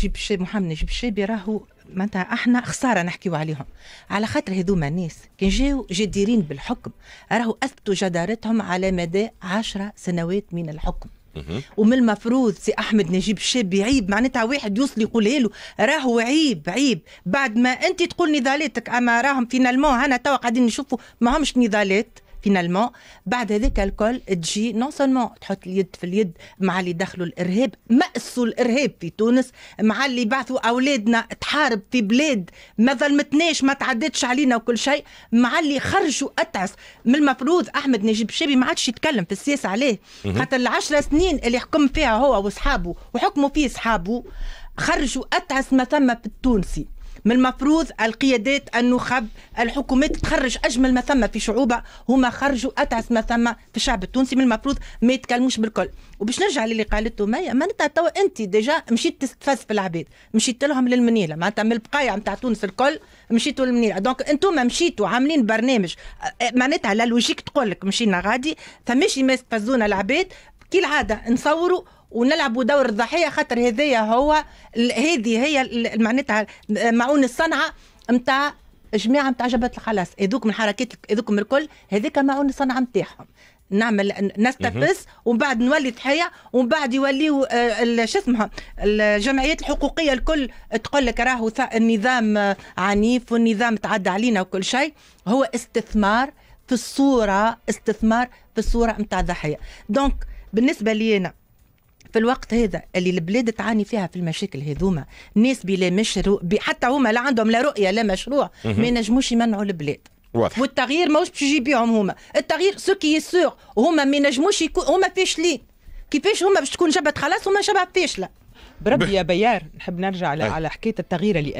جيب شي محمد نجيب الشيبي راهو معناتها احنا خساره نحكيو عليهم على خاطر هذوما الناس كي جاو جديرين بالحكم راهو اثبتوا جدارتهم على مدى عشرة سنوات من الحكم ومن المفروض سي احمد نجيب شاب عيب معناتها واحد يوصل يقول له راهو عيب عيب بعد ما انت تقول نضالاتك اما راهم فينالمون انا توا قاعدين نشوفوا ما همش نضالات فينالمون بعد هذاك الكل تجي نون سولمون تحط اليد في اليد مع اللي دخلوا الارهاب مأسوا الارهاب في تونس مع اللي بعثوا اولادنا تحارب في بلاد ما ظلمتناش ما تعدتش علينا وكل شيء مع اللي خرجوا اتعس من المفروض احمد نجيب الشابي ما عادش يتكلم في السياسه عليه خاطر العشر سنين اللي حكم فيها هو واصحابه وحكموا فيه اصحابه خرجوا اتعس ما ثم في التونسي من المفروض القيادات النخب الحكومات تخرج اجمل ما ثم في شعوبها هما خرجوا اتعس ما ثم في الشعب التونسي من المفروض ما يتكلموش بالكل وباش نرجع للي قالته مايا معناتها توا انت ديجا مشيت تستفز في العباد مشيت لهم للمنيله معناتها من البقايع نتاع تونس الكل مشيتوا للمنيله دونك انتم مشيتوا عاملين برنامج أه، أه، معناتها لا لوجيك تقول لك مشينا غادي فماشي ما يستفزونا العباد كي العاده نصوروا ونلعبوا دور الضحيه خاطر هذيا هو هذه هي معناتها معون الصنعه نتاع جماعه نتاع جبهه الخلاص هذوك من حركات هذوك من الكل هذاك معون الصنعه نتاعهم نعمل نستفز ومن بعد نولي ضحيه ومن بعد يوليو آه، شو اسمها الجمعيات الحقوقيه الكل تقول لك راهو النظام عنيف والنظام تعدى علينا وكل شيء هو استثمار في الصوره استثمار في الصوره نتاع الضحيه دونك بالنسبه لي انا في الوقت هذا اللي البلاد تعاني فيها في المشاكل هذوما الناس بلا مشروع حتى هما لا عندهم لا رؤيه لا مشروع ما ينجموش يمنعوا البلاد واضح والتغيير ماهوش باش يجي بهم هما التغيير سو كي سور هما ما ينجموش يكون هما فاشلين كيفاش هما باش تكون جبهه خلاص هما شباب فاشله بربي يا بيار نحب نرجع على, على حكايه التغيير اللي